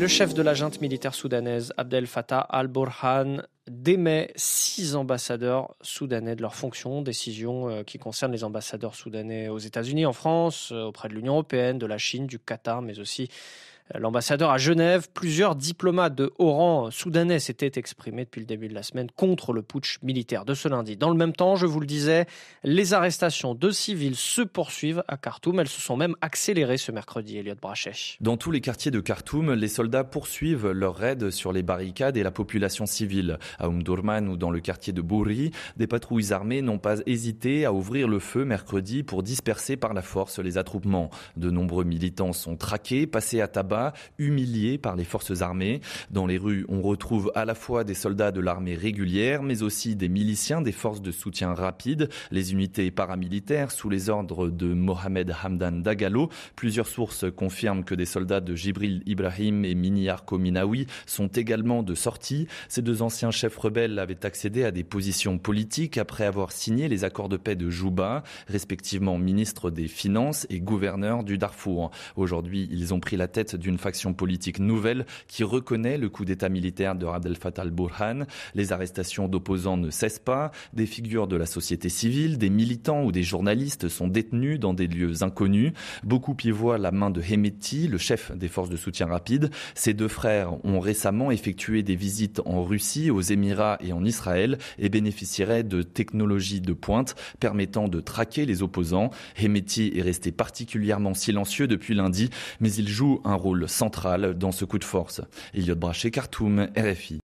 Le chef de la junte militaire soudanaise, Abdel Fattah al-Burhan, démet six ambassadeurs soudanais de leurs fonctions, décision euh, qui concerne les ambassadeurs soudanais aux États-Unis, en France, euh, auprès de l'Union européenne, de la Chine, du Qatar, mais aussi l'ambassadeur à Genève, plusieurs diplomates de haut rang soudanais s'étaient exprimés depuis le début de la semaine contre le putsch militaire de ce lundi. Dans le même temps, je vous le disais, les arrestations de civils se poursuivent à Khartoum. Elles se sont même accélérées ce mercredi, Elliot Brachech. Dans tous les quartiers de Khartoum, les soldats poursuivent leur raid sur les barricades et la population civile. À Umdurman ou dans le quartier de Bouri, des patrouilles armées n'ont pas hésité à ouvrir le feu mercredi pour disperser par la force les attroupements. De nombreux militants sont traqués, passés à tabac humiliés par les forces armées. Dans les rues, on retrouve à la fois des soldats de l'armée régulière, mais aussi des miliciens des forces de soutien rapide, les unités paramilitaires sous les ordres de Mohamed Hamdan Dagalo. Plusieurs sources confirment que des soldats de Jibril Ibrahim et Mini Arko Minawi sont également de sortie. Ces deux anciens chefs rebelles avaient accédé à des positions politiques après avoir signé les accords de paix de Jouba, respectivement ministre des Finances et gouverneur du Darfour. Aujourd'hui, ils ont pris la tête d'une faction politique nouvelle qui reconnaît le coup d'État militaire de Abdel Fattah al-Burhan. Les arrestations d'opposants ne cessent pas. Des figures de la société civile, des militants ou des journalistes sont détenus dans des lieux inconnus. Beaucoup y voient la main de Hemeti, le chef des forces de soutien rapide. Ses deux frères ont récemment effectué des visites en Russie, aux Émirats et en Israël et bénéficieraient de technologies de pointe permettant de traquer les opposants. Hemeti est resté particulièrement silencieux depuis lundi, mais il joue un rôle central dans ce coup de force. Elliot Braché, Khartoum, RFI.